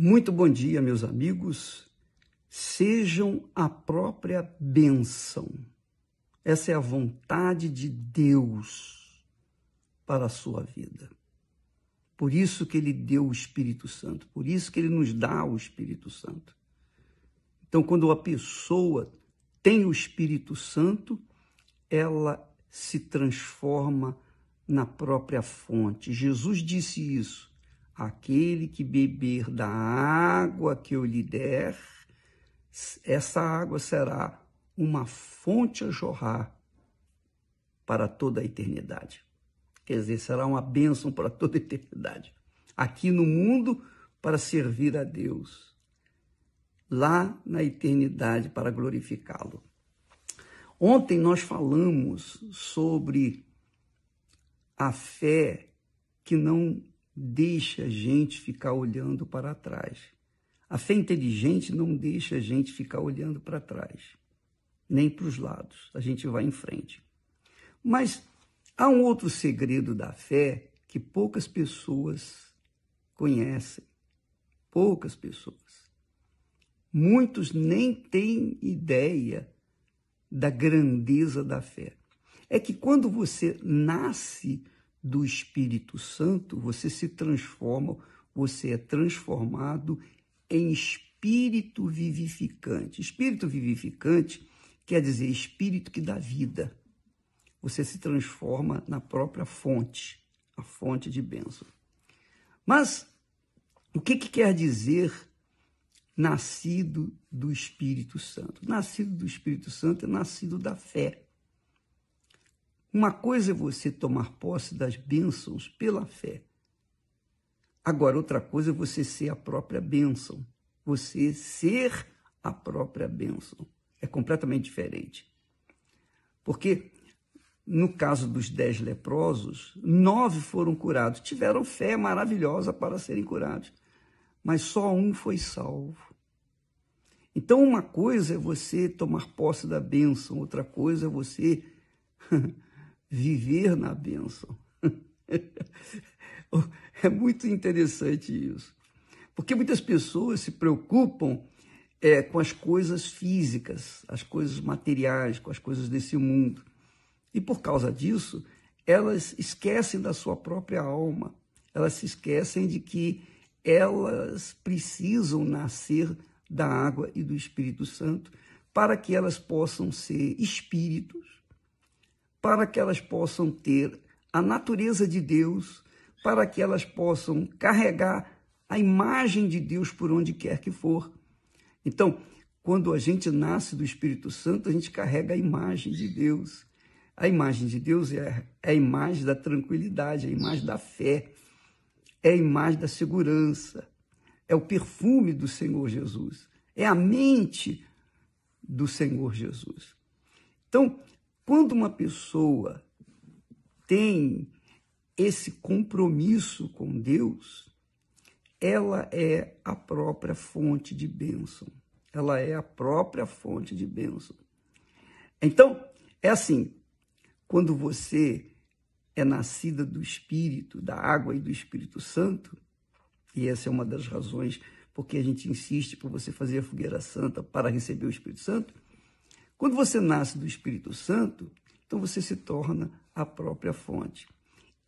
Muito bom dia, meus amigos. Sejam a própria bênção. Essa é a vontade de Deus para a sua vida. Por isso que ele deu o Espírito Santo, por isso que ele nos dá o Espírito Santo. Então, quando a pessoa tem o Espírito Santo, ela se transforma na própria fonte. Jesus disse isso Aquele que beber da água que eu lhe der, essa água será uma fonte a jorrar para toda a eternidade. Quer dizer, será uma bênção para toda a eternidade. Aqui no mundo, para servir a Deus. Lá na eternidade, para glorificá-lo. Ontem nós falamos sobre a fé que não deixa a gente ficar olhando para trás. A fé inteligente não deixa a gente ficar olhando para trás, nem para os lados. A gente vai em frente. Mas há um outro segredo da fé que poucas pessoas conhecem. Poucas pessoas. Muitos nem têm ideia da grandeza da fé. É que quando você nasce, do Espírito Santo, você se transforma, você é transformado em espírito vivificante. Espírito vivificante quer dizer espírito que dá vida. Você se transforma na própria fonte, a fonte de bênção. Mas o que, que quer dizer nascido do Espírito Santo? Nascido do Espírito Santo é nascido da fé. Uma coisa é você tomar posse das bênçãos pela fé. Agora, outra coisa é você ser a própria bênção. Você ser a própria bênção. É completamente diferente. Porque, no caso dos dez leprosos, nove foram curados. Tiveram fé maravilhosa para serem curados. Mas só um foi salvo. Então, uma coisa é você tomar posse da bênção, outra coisa é você viver na bênção. é muito interessante isso. Porque muitas pessoas se preocupam é, com as coisas físicas, as coisas materiais, com as coisas desse mundo. E por causa disso, elas esquecem da sua própria alma. Elas se esquecem de que elas precisam nascer da água e do Espírito Santo para que elas possam ser espíritos para que elas possam ter a natureza de Deus, para que elas possam carregar a imagem de Deus por onde quer que for. Então, quando a gente nasce do Espírito Santo, a gente carrega a imagem de Deus. A imagem de Deus é, é a imagem da tranquilidade, é a imagem da fé, é a imagem da segurança, é o perfume do Senhor Jesus, é a mente do Senhor Jesus. Então, quando uma pessoa tem esse compromisso com Deus, ela é a própria fonte de bênção. Ela é a própria fonte de bênção. Então, é assim: quando você é nascida do Espírito, da água e do Espírito Santo, e essa é uma das razões porque a gente insiste para você fazer a fogueira santa para receber o Espírito Santo quando você nasce do Espírito Santo, então você se torna a própria fonte.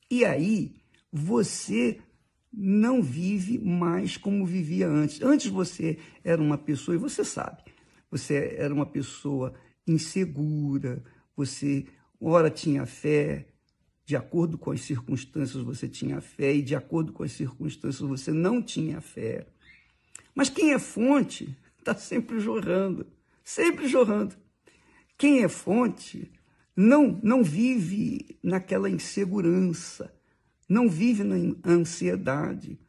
E aí você não vive mais como vivia antes. Antes você era uma pessoa, e você sabe, você era uma pessoa insegura, você ora tinha fé, de acordo com as circunstâncias você tinha fé e de acordo com as circunstâncias você não tinha fé. Mas quem é fonte está sempre jorrando, sempre jorrando. Quem é fonte não, não vive naquela insegurança, não vive na ansiedade.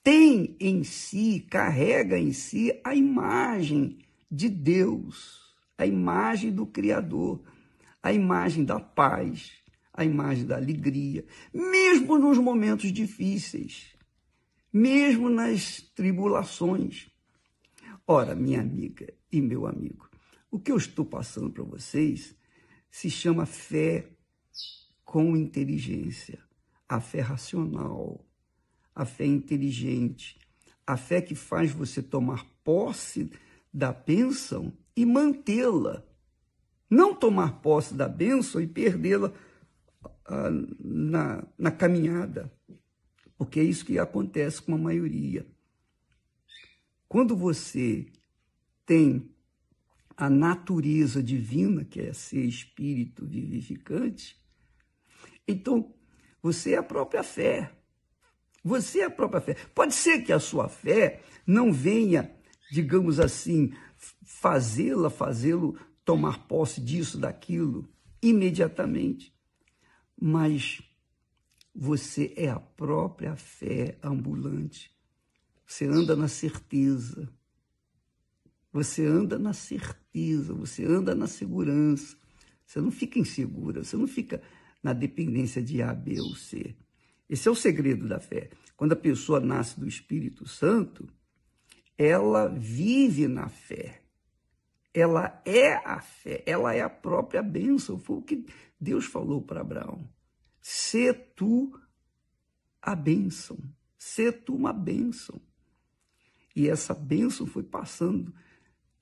Tem em si, carrega em si a imagem de Deus, a imagem do Criador, a imagem da paz, a imagem da alegria, mesmo nos momentos difíceis, mesmo nas tribulações. Ora, minha amiga e meu amigo, o que eu estou passando para vocês se chama fé com inteligência, a fé racional, a fé inteligente, a fé que faz você tomar posse da bênção e mantê-la. Não tomar posse da bênção e perdê-la ah, na, na caminhada, porque é isso que acontece com a maioria. Quando você tem a natureza divina, que é ser espírito vivificante, então você é a própria fé. Você é a própria fé. Pode ser que a sua fé não venha, digamos assim, fazê-la, fazê-lo tomar posse disso, daquilo, imediatamente. Mas você é a própria fé ambulante. Você anda na certeza. Você anda na certeza, você anda na segurança. Você não fica insegura, você não fica na dependência de A, B ou C. Esse é o segredo da fé. Quando a pessoa nasce do Espírito Santo, ela vive na fé. Ela é a fé, ela é a própria bênção. Foi o que Deus falou para Abraão. Se tu a bênção, se tu uma bênção. E essa bênção foi passando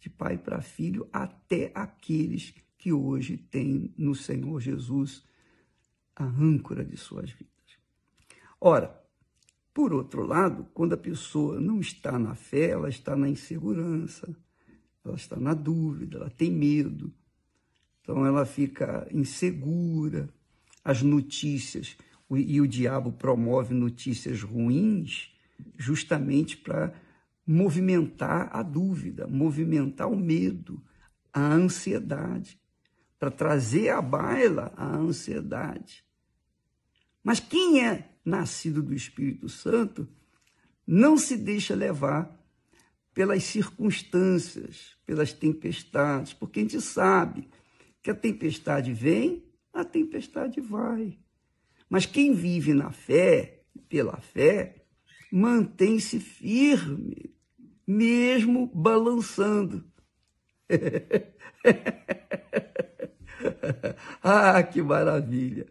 de pai para filho até aqueles que hoje têm no Senhor Jesus a âncora de suas vidas. Ora, por outro lado, quando a pessoa não está na fé, ela está na insegurança, ela está na dúvida, ela tem medo. Então ela fica insegura. As notícias, e o diabo promove notícias ruins justamente para movimentar a dúvida, movimentar o medo, a ansiedade, para trazer à baila a ansiedade. Mas quem é nascido do Espírito Santo não se deixa levar pelas circunstâncias, pelas tempestades, porque a gente sabe que a tempestade vem, a tempestade vai. Mas quem vive na fé, pela fé, mantém-se firme mesmo balançando. ah, que maravilha!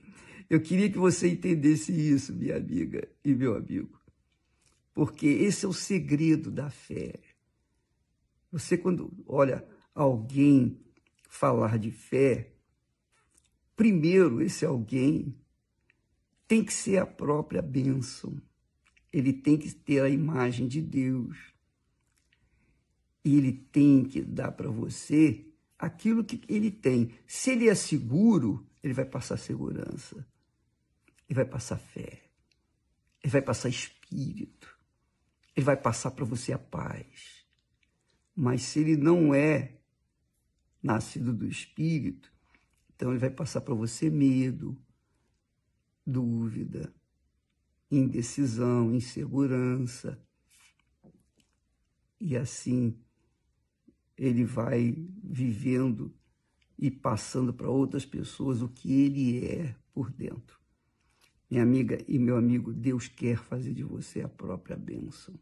Eu queria que você entendesse isso, minha amiga e meu amigo, porque esse é o segredo da fé. Você, quando olha alguém falar de fé, primeiro, esse alguém tem que ser a própria bênção, ele tem que ter a imagem de Deus e ele tem que dar para você aquilo que ele tem. Se ele é seguro, ele vai passar segurança, ele vai passar fé, ele vai passar espírito, ele vai passar para você a paz. Mas se ele não é nascido do espírito, então ele vai passar para você medo, dúvida, indecisão, insegurança. E assim ele vai vivendo e passando para outras pessoas o que ele é por dentro. Minha amiga e meu amigo, Deus quer fazer de você a própria bênção.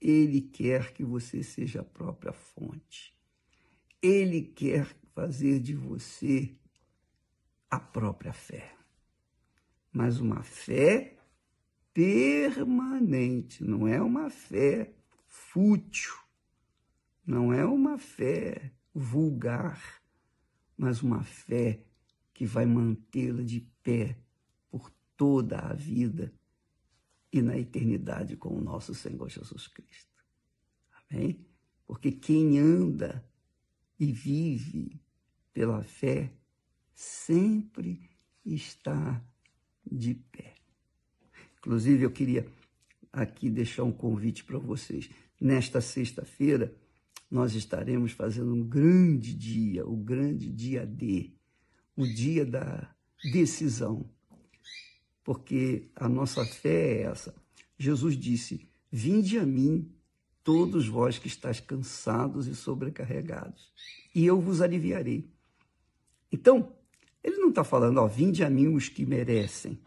Ele quer que você seja a própria fonte. Ele quer fazer de você a própria fé. Mas uma fé permanente, não é uma fé fútil não é uma fé vulgar, mas uma fé que vai mantê-la de pé por toda a vida e na eternidade com o nosso Senhor Jesus Cristo. Amém? Porque quem anda e vive pela fé sempre está de pé. Inclusive, eu queria aqui deixar um convite para vocês. Nesta sexta-feira, nós estaremos fazendo um grande dia, o grande dia D, o dia da decisão. Porque a nossa fé é essa. Jesus disse: Vinde a mim, todos vós que estáis cansados e sobrecarregados, e eu vos aliviarei. Então, ele não está falando, ó, vinde a mim os que merecem.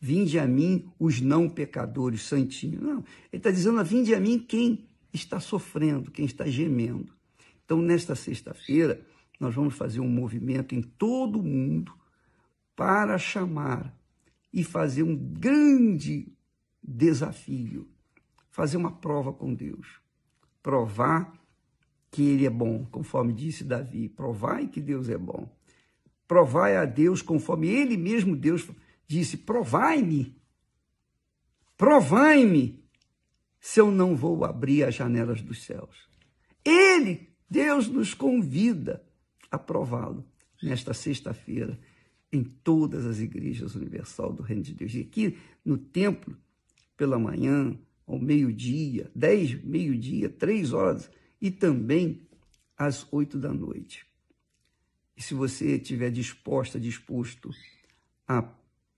Vinde a mim os não pecadores santinhos. Não. Ele está dizendo, ó, vinde a mim quem está sofrendo, quem está gemendo. Então, nesta sexta-feira, nós vamos fazer um movimento em todo o mundo para chamar e fazer um grande desafio, fazer uma prova com Deus, provar que Ele é bom, conforme disse Davi, provai que Deus é bom, provai a Deus conforme Ele mesmo Deus disse, provai-me, provai-me, se eu não vou abrir as janelas dos céus? Ele, Deus, nos convida a prová-lo nesta sexta-feira em todas as igrejas universal do Reino de Deus. E aqui no templo, pela manhã, ao meio-dia, dez, meio-dia, três horas, e também às oito da noite. E se você estiver disposta, disposto a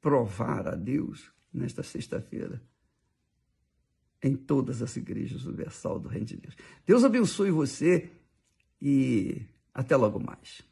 provar a Deus nesta sexta-feira, em todas as igrejas universal do Reino de Deus. Deus abençoe você e até logo mais.